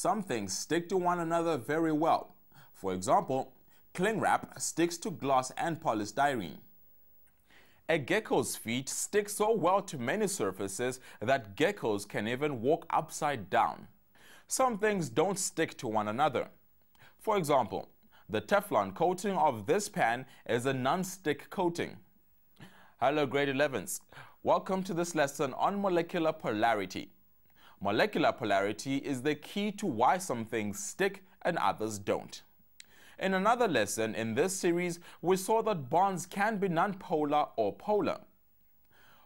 Some things stick to one another very well. For example, cling wrap sticks to glass and polystyrene. A gecko's feet stick so well to many surfaces that geckos can even walk upside down. Some things don't stick to one another. For example, the Teflon coating of this pan is a non-stick coating. Hello grade 11s, welcome to this lesson on molecular polarity. Molecular polarity is the key to why some things stick and others don't. In another lesson in this series, we saw that bonds can be nonpolar or polar.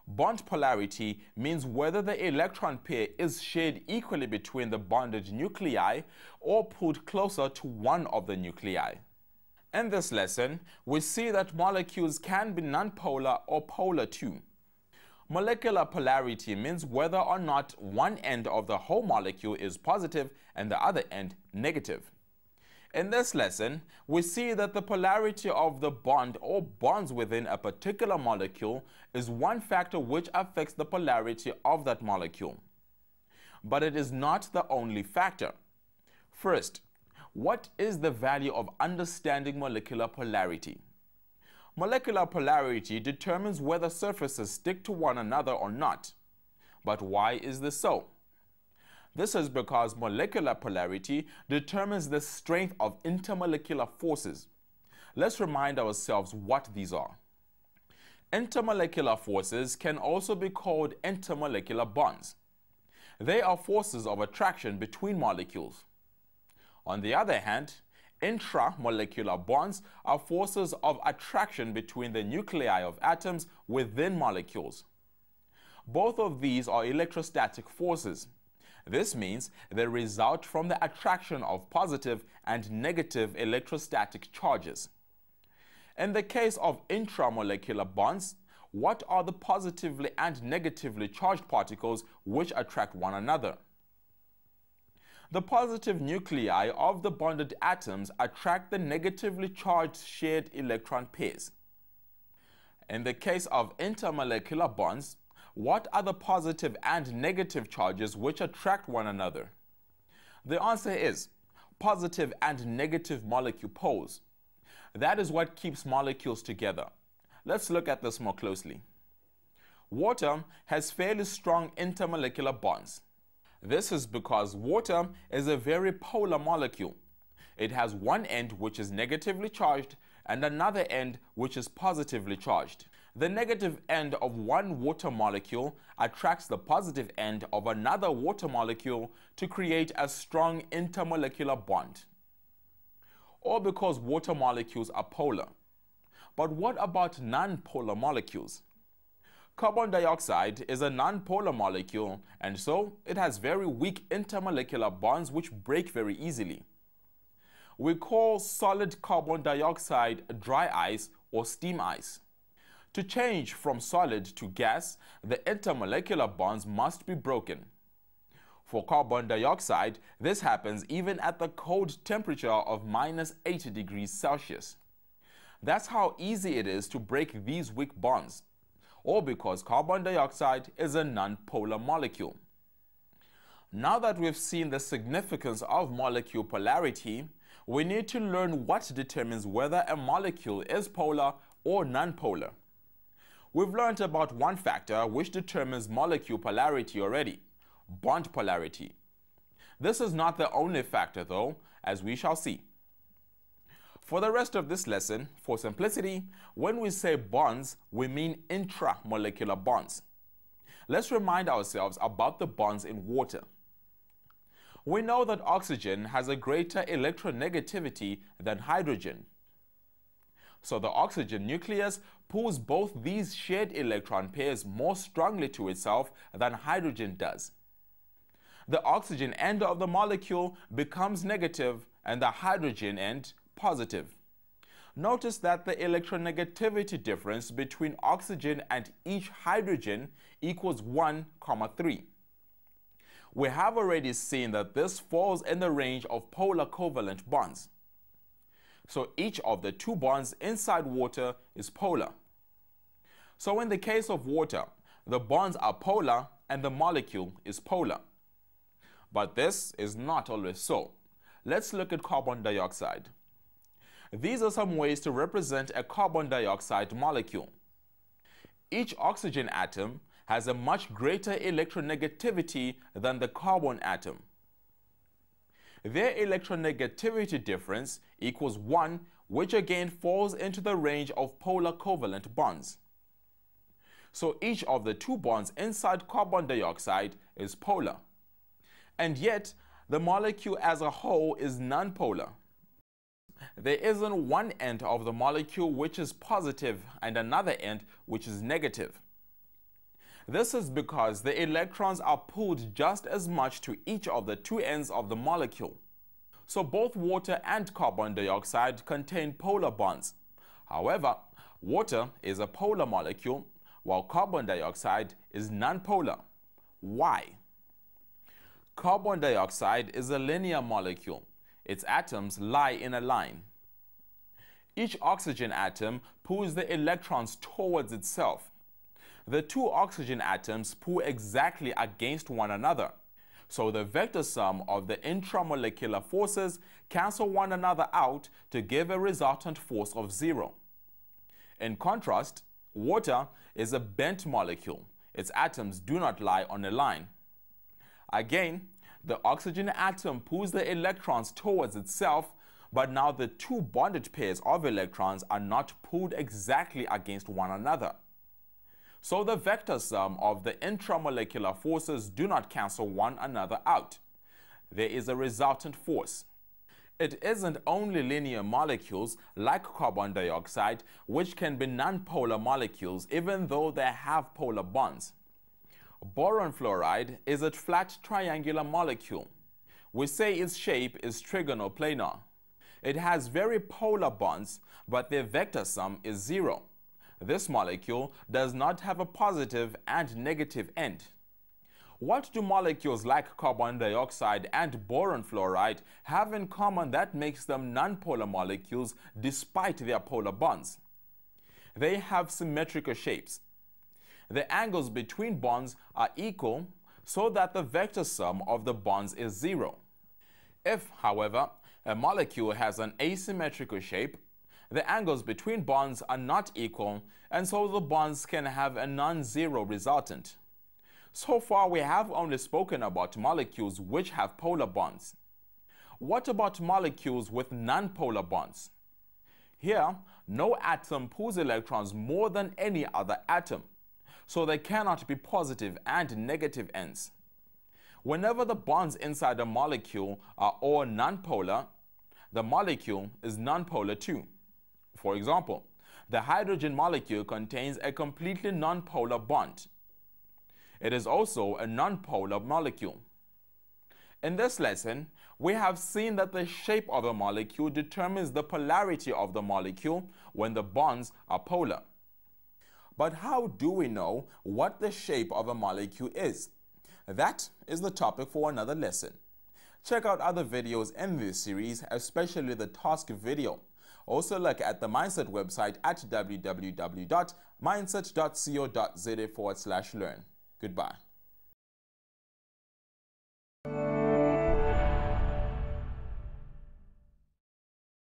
Bond polarity means whether the electron pair is shared equally between the bonded nuclei or pulled closer to one of the nuclei. In this lesson, we see that molecules can be nonpolar or polar too. Molecular polarity means whether or not one end of the whole molecule is positive and the other end negative. In this lesson, we see that the polarity of the bond or bonds within a particular molecule is one factor which affects the polarity of that molecule. But it is not the only factor. First, what is the value of understanding molecular polarity? Molecular polarity determines whether surfaces stick to one another or not. But why is this so? This is because molecular polarity determines the strength of intermolecular forces. Let's remind ourselves what these are. Intermolecular forces can also be called intermolecular bonds. They are forces of attraction between molecules. On the other hand, Intramolecular bonds are forces of attraction between the nuclei of atoms within molecules. Both of these are electrostatic forces. This means they result from the attraction of positive and negative electrostatic charges. In the case of intramolecular bonds, what are the positively and negatively charged particles which attract one another? The positive nuclei of the bonded atoms attract the negatively charged shared electron pairs. In the case of intermolecular bonds, what are the positive and negative charges which attract one another? The answer is positive and negative molecule poles. That is what keeps molecules together. Let's look at this more closely. Water has fairly strong intermolecular bonds. This is because water is a very polar molecule. It has one end which is negatively charged and another end which is positively charged. The negative end of one water molecule attracts the positive end of another water molecule to create a strong intermolecular bond. Or because water molecules are polar. But what about non-polar molecules? Carbon dioxide is a nonpolar molecule and so it has very weak intermolecular bonds which break very easily. We call solid carbon dioxide dry ice or steam ice. To change from solid to gas, the intermolecular bonds must be broken. For carbon dioxide, this happens even at the cold temperature of minus 80 degrees Celsius. That's how easy it is to break these weak bonds or because carbon dioxide is a nonpolar molecule. Now that we've seen the significance of molecule polarity, we need to learn what determines whether a molecule is polar or nonpolar. We've learned about one factor which determines molecule polarity already, bond polarity. This is not the only factor though, as we shall see. For the rest of this lesson, for simplicity, when we say bonds, we mean intramolecular bonds. Let's remind ourselves about the bonds in water. We know that oxygen has a greater electronegativity than hydrogen. So the oxygen nucleus pulls both these shared electron pairs more strongly to itself than hydrogen does. The oxygen end of the molecule becomes negative and the hydrogen end positive. Notice that the electronegativity difference between oxygen and each hydrogen equals 1.3. We have already seen that this falls in the range of polar covalent bonds. So each of the two bonds inside water is polar. So in the case of water, the bonds are polar and the molecule is polar. But this is not always so. Let's look at carbon dioxide. These are some ways to represent a carbon dioxide molecule. Each oxygen atom has a much greater electronegativity than the carbon atom. Their electronegativity difference equals 1, which again falls into the range of polar covalent bonds. So each of the two bonds inside carbon dioxide is polar. And yet, the molecule as a whole is nonpolar there isn't one end of the molecule which is positive and another end which is negative. This is because the electrons are pulled just as much to each of the two ends of the molecule. So both water and carbon dioxide contain polar bonds. However, water is a polar molecule, while carbon dioxide is nonpolar. Why? Carbon dioxide is a linear molecule, its atoms lie in a line. Each oxygen atom pulls the electrons towards itself. The two oxygen atoms pull exactly against one another. So the vector sum of the intramolecular forces cancel one another out to give a resultant force of zero. In contrast, water is a bent molecule. Its atoms do not lie on a line. Again, the oxygen atom pulls the electrons towards itself, but now the two bonded pairs of electrons are not pulled exactly against one another. So the vector sum of the intramolecular forces do not cancel one another out. There is a resultant force. It isn't only linear molecules like carbon dioxide which can be nonpolar molecules even though they have polar bonds. Boron fluoride is a flat triangular molecule. We say its shape is trigonoplanar. It has very polar bonds, but their vector sum is zero. This molecule does not have a positive and negative end. What do molecules like carbon dioxide and boron fluoride have in common that makes them nonpolar molecules despite their polar bonds? They have symmetrical shapes. The angles between bonds are equal so that the vector sum of the bonds is zero. If, however, a molecule has an asymmetrical shape, the angles between bonds are not equal and so the bonds can have a non-zero resultant. So far we have only spoken about molecules which have polar bonds. What about molecules with non-polar bonds? Here, no atom pulls electrons more than any other atom so they cannot be positive and negative ends. Whenever the bonds inside a molecule are all nonpolar, the molecule is nonpolar too. For example, the hydrogen molecule contains a completely nonpolar bond. It is also a nonpolar molecule. In this lesson, we have seen that the shape of a molecule determines the polarity of the molecule when the bonds are polar. But how do we know what the shape of a molecule is? That is the topic for another lesson. Check out other videos in this series, especially the task video. Also look at the Mindset website at www.mindset.co.za forward slash learn. Goodbye.